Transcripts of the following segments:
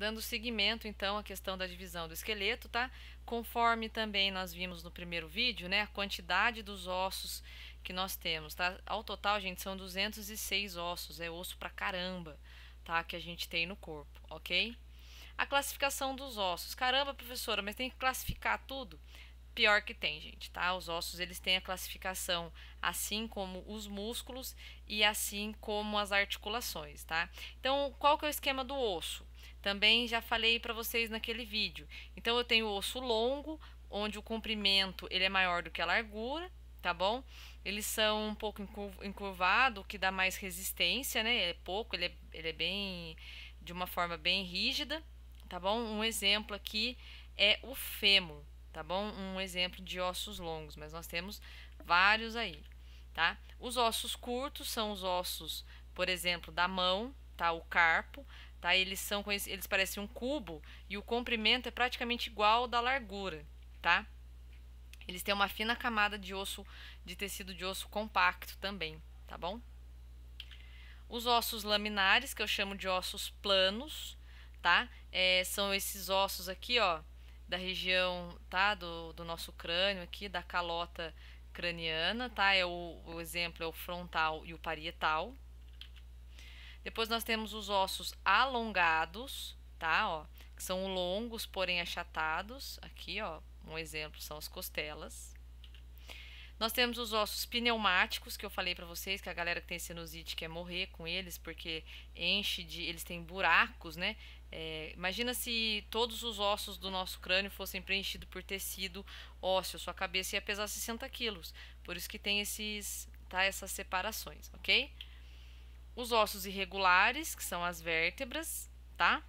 dando seguimento então à questão da divisão do esqueleto, tá? Conforme também nós vimos no primeiro vídeo, né, a quantidade dos ossos que nós temos, tá? Ao total, gente, são 206 ossos, é osso pra caramba, tá? Que a gente tem no corpo, ok? A classificação dos ossos. Caramba, professora, mas tem que classificar tudo? Pior que tem, gente, tá? Os ossos, eles têm a classificação assim como os músculos e assim como as articulações, tá? Então, qual que é o esquema do osso? Também já falei para vocês naquele vídeo. Então, eu tenho o osso longo, onde o comprimento ele é maior do que a largura, tá bom? Eles são um pouco encurvado, que dá mais resistência, né? É pouco, ele é, ele é bem de uma forma bem rígida, tá bom? Um exemplo aqui é o fêmur, tá bom? Um exemplo de ossos longos, mas nós temos vários aí, tá? Os ossos curtos são os ossos, por exemplo, da mão, tá? O carpo. Tá? Eles são eles parecem um cubo e o comprimento é praticamente igual ao da largura, tá? Eles têm uma fina camada de osso de tecido de osso compacto também, tá bom? Os ossos laminares, que eu chamo de ossos planos, tá? É, são esses ossos aqui, ó, da região, tá? Do, do nosso crânio aqui, da calota craniana, tá? É o, o exemplo é o frontal e o parietal, depois nós temos os ossos alongados, tá? Ó, que são longos, porém achatados. Aqui, ó, um exemplo são as costelas. Nós temos os ossos pneumáticos, que eu falei para vocês, que a galera que tem sinusite quer morrer com eles, porque enche de. Eles têm buracos, né? É, imagina se todos os ossos do nosso crânio fossem preenchidos por tecido ósseo, sua cabeça ia pesar 60 quilos. Por isso que tem esses, tá, essas separações, ok? os ossos irregulares, que são as vértebras, tá?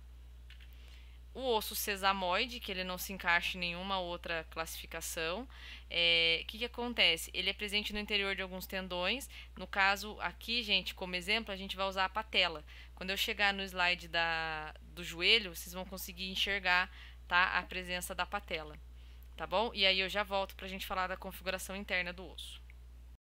O osso sesamoide, que ele não se encaixa em nenhuma outra classificação. O é, que, que acontece? Ele é presente no interior de alguns tendões. No caso, aqui, gente, como exemplo, a gente vai usar a patela. Quando eu chegar no slide da, do joelho, vocês vão conseguir enxergar tá, a presença da patela. Tá bom? E aí eu já volto para a gente falar da configuração interna do osso.